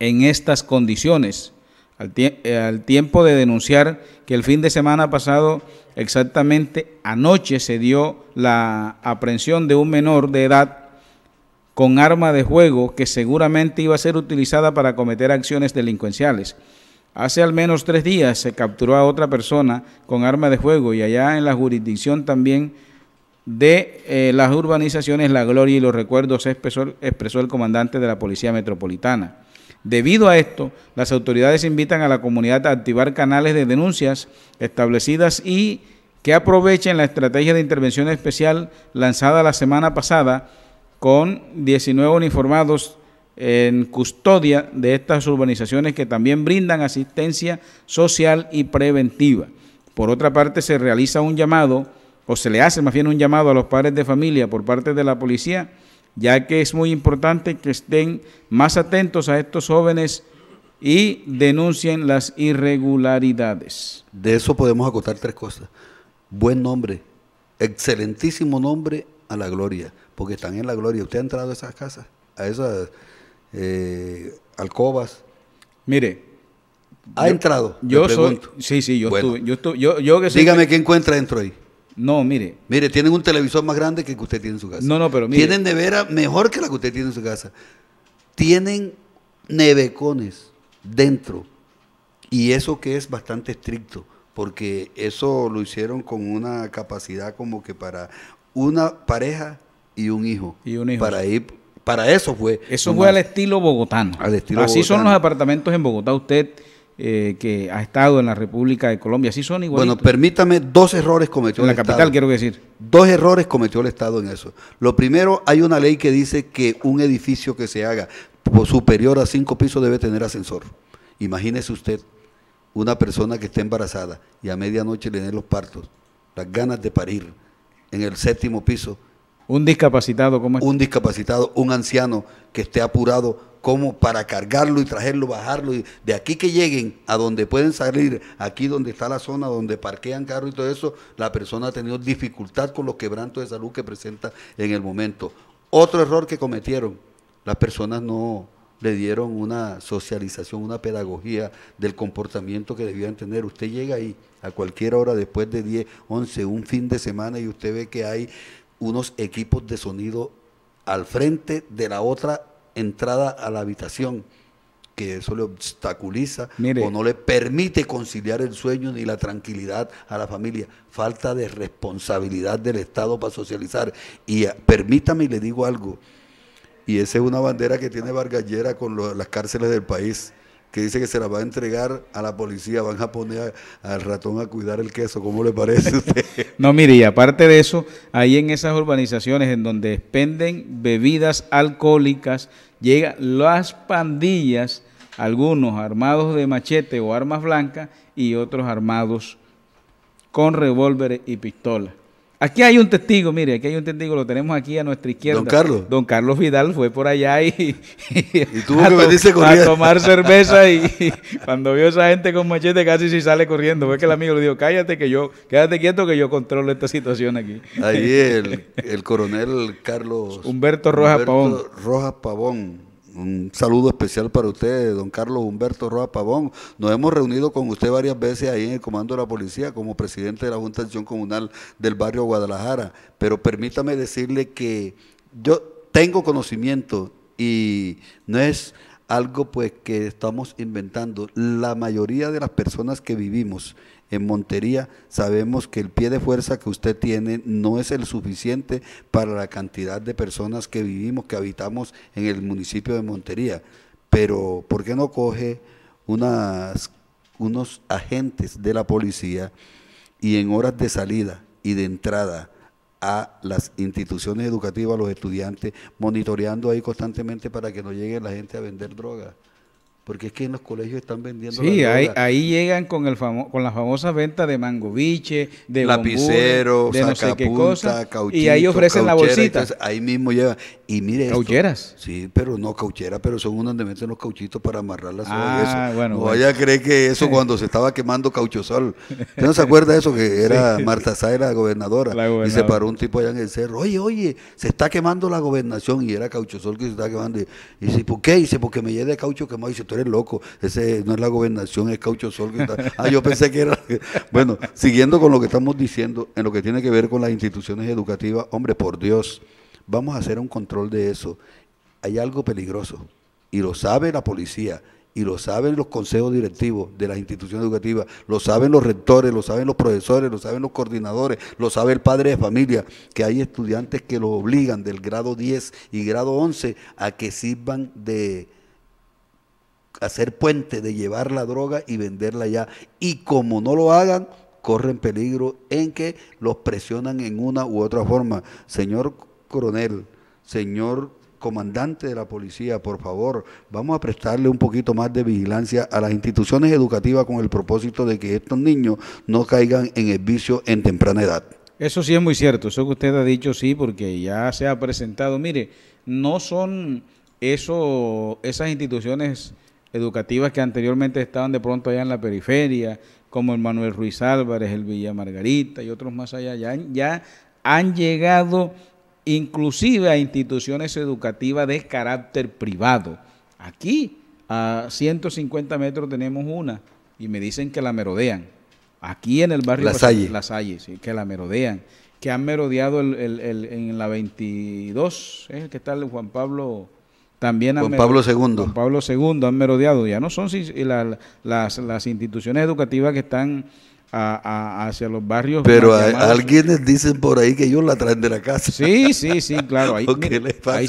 en estas condiciones. Al, eh, al, tiempo de denunciar que el fin de semana pasado, exactamente anoche, se dio la aprehensión de un menor de edad con arma de juego que seguramente iba a ser utilizada para cometer acciones delincuenciales. Hace al menos tres días se capturó a otra persona con arma de juego y allá en la jurisdicción también de eh, las urbanizaciones La Gloria y los Recuerdos expresó el comandante de la Policía Metropolitana. Debido a esto, las autoridades invitan a la comunidad a activar canales de denuncias establecidas y que aprovechen la estrategia de intervención especial lanzada la semana pasada con 19 uniformados en custodia de estas urbanizaciones que también brindan asistencia social y preventiva. Por otra parte, se realiza un llamado, o se le hace más bien un llamado a los padres de familia por parte de la policía, ya que es muy importante que estén más atentos a estos jóvenes y denuncien las irregularidades. De eso podemos acotar tres cosas. Buen nombre, excelentísimo nombre a la gloria porque están en la gloria. ¿Usted ha entrado a esas casas, a esas eh, alcobas? Mire. ¿Ha entrado? Yo soy. Sí, sí, yo estuve. Yo, dígame qué encuentra dentro ahí. No, mire. Mire, tienen un televisor más grande que el que usted tiene en su casa. No, no, pero mire. Tienen nevera mejor que la que usted tiene en su casa. Tienen nevecones dentro. Y eso que es bastante estricto, porque eso lo hicieron con una capacidad como que para una pareja y un hijo. Y un hijo. Para ir para eso fue. Eso fue al estilo bogotano. Al estilo Así son los apartamentos en Bogotá, usted eh, que ha estado en la República de Colombia, así son igual Bueno, permítame, dos errores cometió en la capital, quiero decir. Dos errores cometió el Estado en eso. Lo primero, hay una ley que dice que un edificio que se haga superior a cinco pisos debe tener ascensor. Imagínese usted una persona que esté embarazada y a medianoche le den los partos, las ganas de parir en el séptimo piso un discapacitado, ¿cómo es? Un discapacitado, un anciano que esté apurado como para cargarlo y traerlo, bajarlo. Y de aquí que lleguen a donde pueden salir, aquí donde está la zona, donde parquean carro y todo eso, la persona ha tenido dificultad con los quebrantos de salud que presenta en el momento. Otro error que cometieron, las personas no le dieron una socialización, una pedagogía del comportamiento que debían tener. Usted llega ahí a cualquier hora después de 10, 11, un fin de semana y usted ve que hay unos equipos de sonido al frente de la otra entrada a la habitación, que eso le obstaculiza o no le permite conciliar el sueño ni la tranquilidad a la familia. Falta de responsabilidad del Estado para socializar. Y eh, permítame y le digo algo, y esa es una bandera que tiene Vargallera con las cárceles del país que dice que se la va a entregar a la policía, van a poner al ratón a cuidar el queso, ¿cómo le parece a usted? *laughs* no, mire, y aparte de eso, ahí en esas urbanizaciones en donde expenden bebidas alcohólicas, llegan las pandillas, algunos armados de machete o armas blancas y otros armados con revólveres y pistolas. Aquí hay un testigo, mire, aquí hay un testigo, lo tenemos aquí a nuestra izquierda. Don Carlos. Don Carlos Vidal fue por allá y, *laughs* y, tuvo a, a tomar *laughs* cerveza y, *laughs* cuando vio a esa gente con machete casi se sale corriendo. Fue que el amigo le dijo, cállate que yo, quédate quieto que yo controlo esta situación aquí. Ahí el, el coronel Carlos Humberto Rojas Humberto Pavón. Rojas Pavón un saludo especial para usted, don Carlos Humberto Roa Pavón. Nos hemos reunido con usted varias veces ahí en el Comando de la Policía como presidente de la Junta de Acción Comunal del barrio Guadalajara, pero permítame decirle que yo tengo conocimiento y no es algo pues que estamos inventando. La mayoría de las personas que vivimos en Montería, sabemos que el pie de fuerza que usted tiene no es el suficiente para la cantidad de personas que vivimos, que habitamos en el municipio de Montería. Pero, ¿por qué no coge unas, unos agentes de la policía y en horas de salida y de entrada? a las instituciones educativas, a los estudiantes, monitoreando ahí constantemente para que no llegue la gente a vender drogas porque es que en los colegios están vendiendo. Sí, ahí, ahí, llegan con el famo con las famosa venta de mangoviche, de lapicero, de no sé qué y ahí ofrecen la bolsita. ahí mismo lleva. Y mire esto. Caucheras. Sí, pero no caucheras, pero son unos donde meten los cauchitos para amarrar las ah, eso. que eso *laughs* cuando se estaba quemando cauchosol. ¿Usted no se acuerda de eso? Que era *laughs* Marta Zaira, gobernadora, la gobernadora, y se paró un tipo allá en el cerro. Oye, oye, se está quemando la gobernación y era cauchosol que se está quemando. Y dice, ¿por qué? Y dice, porque me llevé de caucho quemado. Y dice, es loco. Ese no es la gobernación, es Caucho Sol. Ah, yo pensé que era. Bueno, siguiendo con lo que estamos diciendo, en lo que tiene que ver con las instituciones educativas, hombre, por Dios, vamos a hacer un control de eso. Hay algo peligroso y lo sabe la policía y lo saben los consejos directivos de las instituciones educativas, lo saben los rectores, lo saben los profesores, lo saben los coordinadores, lo sabe el padre de familia, que hay estudiantes que los obligan del grado 10 y grado 11 a que sirvan de hacer puente de llevar la droga y venderla ya. Y como no lo hagan, corren peligro en que los presionan en una u otra forma. Señor coronel, señor comandante de la policía, por favor, vamos a prestarle un poquito más de vigilancia a las instituciones educativas con el propósito de que estos niños no caigan en el vicio en temprana edad. Eso sí es muy cierto, eso que usted ha dicho sí, porque ya se ha presentado. Mire, no son eso, esas instituciones educativas que anteriormente estaban de pronto allá en la periferia, como el Manuel Ruiz Álvarez, el Villa Margarita y otros más allá, ya, han llegado inclusive a instituciones educativas de carácter privado. Aquí, a 150 metros tenemos una y me dicen que la merodean. Aquí en el barrio Las que la merodean. Que han merodeado en la 22, es el que está Juan Pablo también Juan Pablo II. Pablo II han merodeado, ya no son las, las, instituciones educativas que están hacia los barrios. Pero a, alguien alguienes dicen por ahí que ellos la traen de la casa. Sí, sí, sí, claro. Ahí,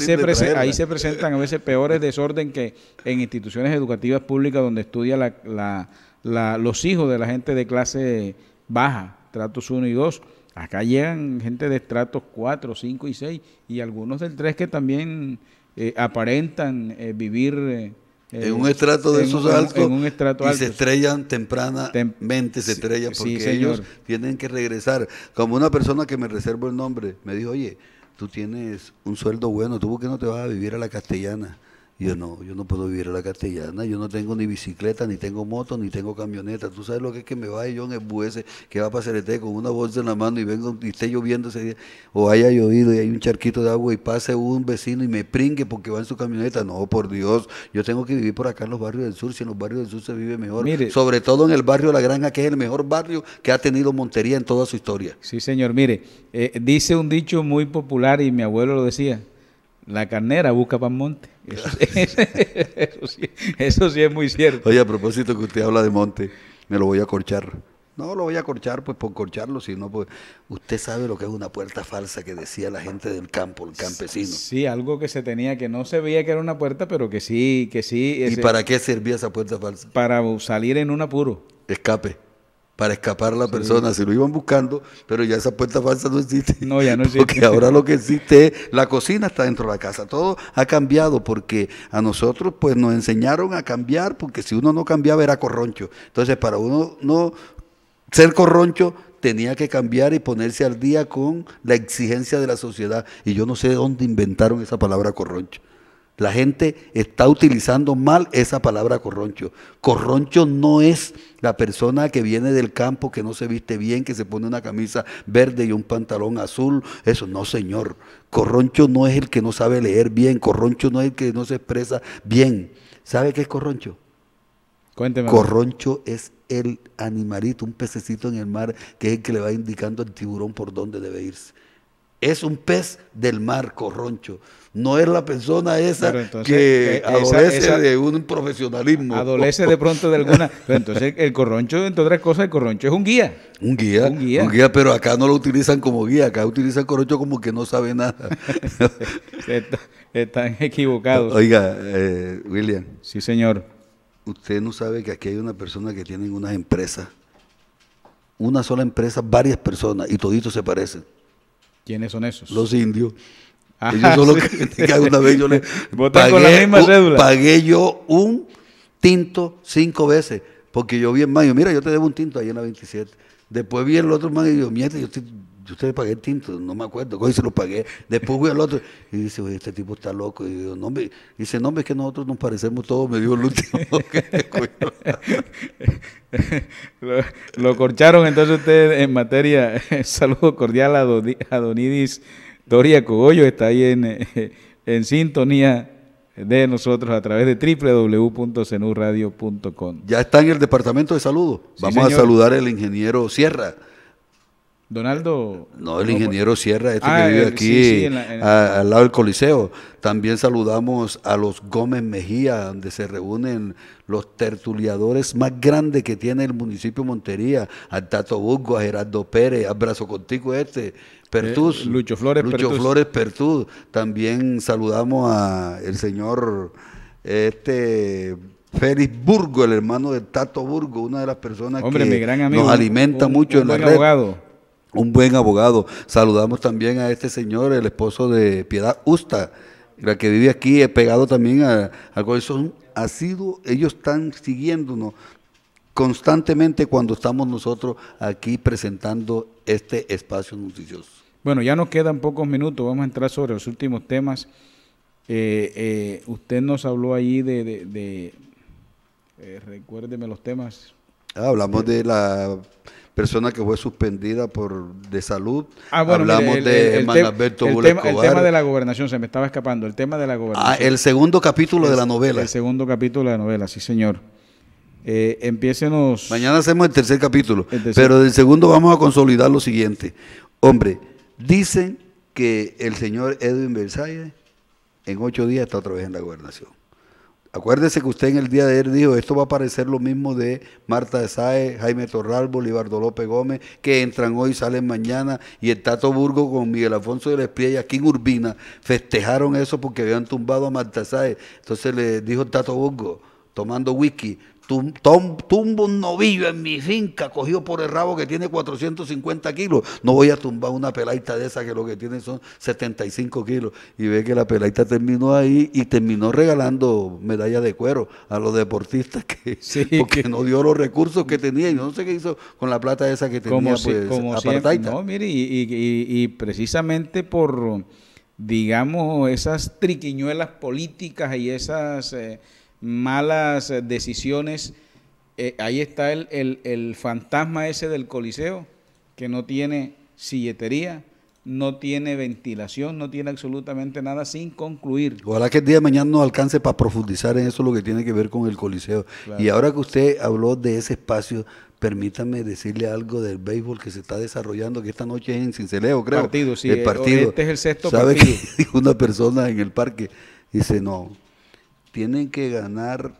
*laughs* se, presentan a veces peores desorden que en instituciones educativas públicas donde estudian la, la, los hijos de la gente de clase baja, tratos 1 y 2. Acá llegan gente de estratos 4, 5 y 6 y algunos del 3 que también eh, aparentan eh, vivir... Eh, en un estrato de esos altos y se estrellan tempranamente, se estrellan porque ellos tienen que regresar. Como una persona que me reservo el nombre, me dijo, oye, tú tienes un sueldo bueno, tú por qué no te vas a vivir a la castellana yo no, yo no puedo vivir a la castellana, yo no tengo ni bicicleta, ni tengo moto, ni tengo camioneta. Tú sabes lo que es que me vaya yo en el bus que va el té con una bolsa en la mano y vengo y esté lloviendo ese día, o haya llovido y hay un charquito de agua y pase un vecino y me pringue porque va en su camioneta. No, por Dios, yo tengo que vivir por acá en los barrios del sur, si en los barrios del sur se vive mejor. sobre todo en el barrio La Granja, que es el mejor barrio que ha tenido Montería en toda su historia. Sí, señor, mire, eh, dice un dicho muy popular y mi abuelo lo decía la carnera busca pan monte. *laughs* Eso, sí, es muy cierto. Oye, a propósito que usted habla de monte, me lo voy a corchar. No lo voy a corchar, pues por corcharlo, sino pues usted sabe lo que es una puerta falsa que decía la gente del campo, el campesino. Sí, algo que se tenía que no se veía que era una puerta, pero que sí, que sí. ¿Y para qué servía esa puerta falsa? Para salir en un apuro. Escape para escapar a la persona, si se lo iban buscando, pero ya esa puerta falsa no existe. No, ya no *laughs* existe. Porque ahora lo que existe es, la cocina está dentro de la casa, todo ha cambiado porque a nosotros pues nos enseñaron a cambiar, porque si uno no cambiaba era corroncho. Entonces para uno no ser corroncho tenía que cambiar y ponerse al día con la exigencia de la sociedad. Y yo no sé dónde inventaron esa palabra corroncho. La gente está utilizando mal esa palabra corroncho. Corroncho no es la persona que viene del campo, que no se viste bien, que se pone una camisa verde y un pantalón azul. Eso no, señor. Corroncho no es el que no sabe leer bien. Corroncho no es el que no se expresa bien. ¿Sabe qué es corroncho? Cuénteme. Corroncho es el animalito, un pececito en el mar, que es el que le va indicando al tiburón por dónde debe irse es un pez del mar, corroncho. No es la persona esa que eh, adolece de un profesionalismo. Adolece de pronto de alguna. entonces, el corroncho, entre otras cosas, el corroncho es un guía. Un guía, un guía. pero acá no lo utilizan como guía. Acá utilizan corroncho como que no sabe nada. *laughs* Están equivocados. Oiga, eh, William. Sí, señor. Usted no sabe que aquí hay una persona que tiene una empresas. Una sola empresa, varias personas, y toditos se parecen. ¿Quiénes son esos? Los indios. Ah, ellos son los que, *laughs* vez yo les pagué, con la misma cédula. pagué yo un tinto cinco veces, porque yo vi en mayo, mira, yo te debo un tinto ahí en la 27. Después vi el otro mayo y yo, mierda, yo estoy Ustedes pagué tinto, no me acuerdo, *laughs* se lo pagué, después fui al otro, y dice, oye, este tipo está loco, y no, dice, no, es que nosotros nos parecemos todos, me dio el último *laughs* *laughs* lo, corcharon entonces ustedes en materia, saludo cordial a, Donidis Doria Cogollo, está ahí en, eh, en sintonía de nosotros a través de www.cenurradio.com. Ya está en el departamento de saludos. Vamos a saludar al ingeniero Sierra. Donaldo. No, el pues. ingeniero Sierra, este que ah, vive aquí al lado del Coliseo. También saludamos a los Gómez Mejía, donde se reúnen los tertuliadores más grandes que tiene el municipio Montería, a Tato Burgo, a Gerardo Pérez, abrazo contigo este, Pertus, eh, Lucho Flores Lucho Flores También saludamos a el señor este Félix Burgo, el hermano de Tato Burgo, una de las personas que nos alimenta mucho en la red. Abogado un buen abogado. Saludamos también a este señor, el esposo de Piedad Usta, la que vive aquí, pegado también a, a ha sido ellos están siguiéndonos constantemente cuando estamos nosotros aquí presentando este espacio noticioso. Bueno, ya nos quedan pocos minutos, vamos a entrar sobre los últimos temas. Eh, eh, usted nos habló allí de, eh, recuérdeme los temas. Ah, hablamos de la persona que fue suspendida por de salud. Ah, Hablamos de el, el, tema, de la gobernación, se me estaba escapando, el tema de la gobernación. Ah, el segundo capítulo de la novela. El segundo capítulo de la novela, sí señor. Eh, empiecenos... Mañana hacemos el tercer capítulo, pero del segundo vamos a consolidar lo siguiente. Hombre, dicen que el señor Edwin Versalles en ocho días está otra vez en la gobernación. Acuérdese que usted en el día de ayer dijo, esto va a parecer lo mismo de Marta de Jaime Torral, Bolivardo López Gómez, que entran hoy, salen mañana, y el Tato Burgo con Miguel Afonso de la Espía y en Urbina festejaron eso porque habían tumbado a Marta Sáez, Entonces le dijo el Tato Burgo, tomando whisky, tumbo un novillo en mi finca, cogido por el rabo que tiene 450 kilos. No voy a tumbar una pelaita de esa que lo que tiene son 75 kilos. Y ve que la pelaita terminó ahí y terminó regalando medallas de cuero a los deportistas que *laughs* porque no dio los recursos que tenía. Y no sé qué hizo con la plata esa que tenía. Pues, como no, mire, y, precisamente por, digamos, esas triquiñuelas políticas y esas... Eh, malas eh, decisiones. Eh, ahí está el, el, fantasma ese del Coliseo, que no tiene silletería, no tiene ventilación, no tiene absolutamente nada sin concluir. Ojalá que el día de mañana no alcance para profundizar en eso lo que tiene que ver con el Coliseo. Y ahora que usted habló de ese espacio, permítame decirle algo del béisbol que se está desarrollando, que esta noche es en Cinceleo, creo. Partido, sí. El eh, partido. Este es el sexto ¿Sabe *laughs* que dijo una persona en el parque? Dice, no, tienen que ganar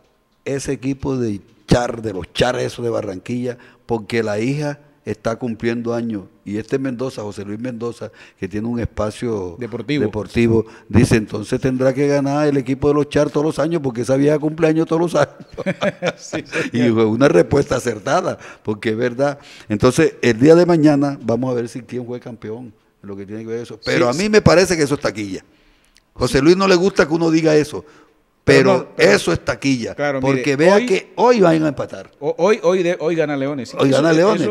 ese equipo de char, de los char de Barranquilla, porque la hija está cumpliendo años. Y este Mendoza, José Luis Mendoza, que tiene un espacio deportivo, deportivo dice, entonces tendrá que ganar el equipo de los Char todos los años, porque esa vieja cumple años todos los años. *laughs* *laughs* y fue una respuesta acertada, porque es verdad. Entonces, el día de mañana vamos a ver si quién fue campeón, lo que tiene que ver eso. Pero a mí me parece que eso es taquilla. José Luis no le gusta que uno diga eso, pero, eso es taquilla. porque vea que hoy van a empatar. Hoy, hoy, hoy gana Leones. Hoy gana Leones.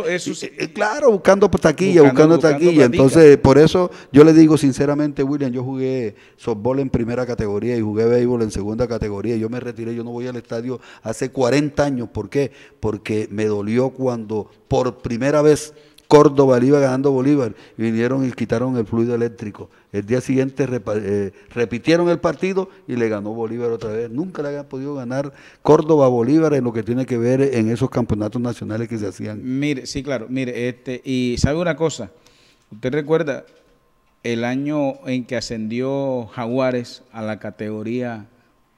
claro, buscando taquilla, buscando, taquilla. Entonces, por eso yo le digo sinceramente, William, yo jugué softball en primera categoría y jugué béisbol en segunda categoría. Yo me retiré, yo no voy al estadio hace 40 años. ¿Por qué? Porque me dolió cuando por primera vez Córdoba, le iba ganando Bolívar, y vinieron y quitaron el fluido eléctrico. El día siguiente eh, repitieron el partido y le ganó Bolívar otra vez. Nunca le había podido ganar Córdoba a Bolívar en lo que tiene que ver en esos campeonatos nacionales que se hacían. Mire, sí, claro, mire, este, y sabe una cosa, usted recuerda el año en que ascendió Jaguares a la categoría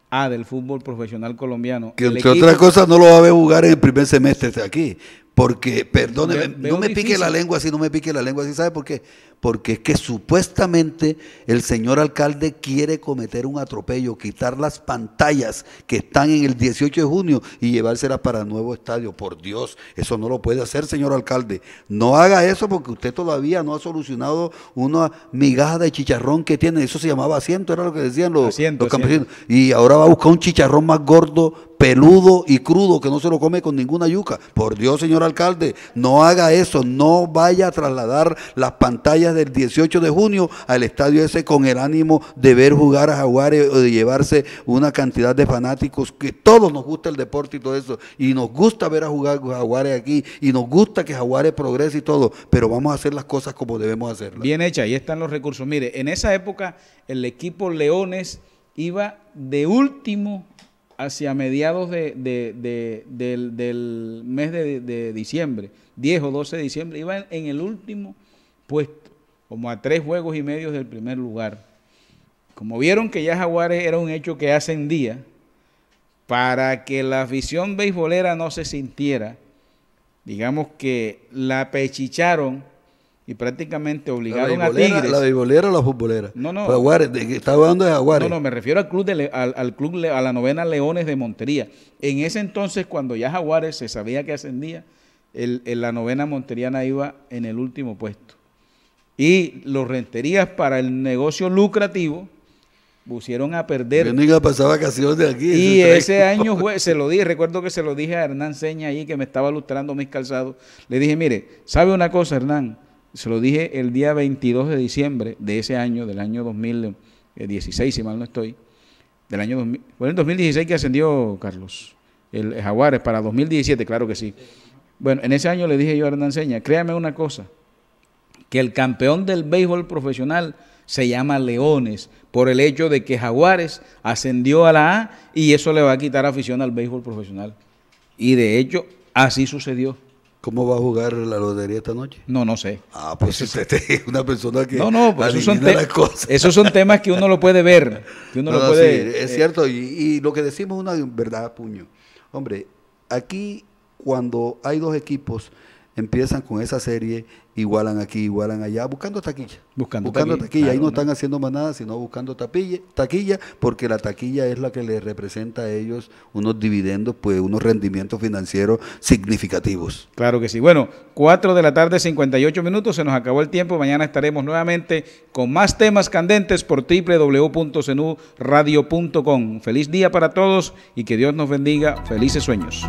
A del fútbol profesional colombiano. Que entre otras cosas no lo va a ver jugar en el primer semestre aquí. Porque, perdóneme, no me pique la lengua si no me pique la lengua así, ¿sabe por qué? porque es que supuestamente el señor alcalde quiere cometer un atropello, quitar las pantallas que están en el 18 de junio y llevárselas para el nuevo estadio. Por Dios, eso no lo puede hacer, señor alcalde. No haga eso porque usted todavía no ha solucionado una migaja de chicharrón que tiene. Eso se llamaba asiento, era lo que decían los, campesinos. Y ahora va a buscar un chicharrón más gordo, peludo y crudo que no se lo come con ninguna yuca. Por Dios, señor alcalde, no haga eso, no vaya a trasladar las pantallas del 18 de junio al estadio ese con el ánimo de ver jugar a Jaguares o de llevarse una cantidad de fanáticos que todos nos gusta el deporte y todo eso. Y nos gusta ver a jugar Jaguares aquí y nos gusta que Jaguares progrese y todo. Pero vamos a hacer las cosas como debemos hacerlas. Bien hecha, ahí están los recursos. Mire, en esa época el equipo Leones iba de último hacia mediados de, del, mes de, diciembre, 10 o 12 de diciembre, iba en, en el último puesto como a tres juegos y medio del primer lugar. Como vieron que ya Jaguares era un hecho que ascendía, para que la afición beisbolera no se sintiera, digamos que la pechicharon y prácticamente obligaron a Tigres. ¿La beisbolera la futbolera? No, no. Jaguares, estaba hablando Jaguares. No, no, me refiero al club, al, club, a la novena Leones de Montería. En ese entonces, cuando ya Jaguares se sabía que ascendía, la novena Monteriana iba en el último puesto y los renterías para el negocio lucrativo pusieron a perder. Yo nunca pasaba de aquí. Y ese año *laughs* se lo dije, recuerdo que se lo dije a Hernán Seña ahí que me estaba lustrando mis calzados. Le dije, mire, ¿sabe una cosa, Hernán? Se lo dije el día 22 de diciembre de ese año, del año 2016, eh, si mal no estoy. Del año fue en 2016 que ascendió Carlos, el Jaguares, para 2017, claro que sí. Bueno, en ese año le dije yo a Hernán Seña, créame una cosa, que el campeón del béisbol profesional se llama Leones por el hecho de que Jaguares ascendió a la A y eso le va a quitar afición al béisbol profesional. Y de hecho, así sucedió. ¿Cómo va a jugar la lotería esta noche? No, no sé. Ah, pues usted *laughs* es una persona que. No, no, pues esos son, esos son temas que uno lo puede ver. no, sí, es eh, cierto, y, y, lo que decimos es una verdad, puño. Hombre, aquí cuando hay dos equipos empiezan con esa serie, igualan aquí, igualan allá, buscando taquilla. Buscando, taquilla. Ahí no, están haciendo más nada, sino buscando taquilla, porque la taquilla es la que les representa a ellos unos dividendos, pues unos rendimientos financieros significativos. Claro que sí. Bueno, 4 de la tarde, 58 minutos, se nos acabó el tiempo. Mañana estaremos nuevamente con más temas candentes por www.cenuradio.com. Feliz día para todos y que Dios nos bendiga. Felices sueños.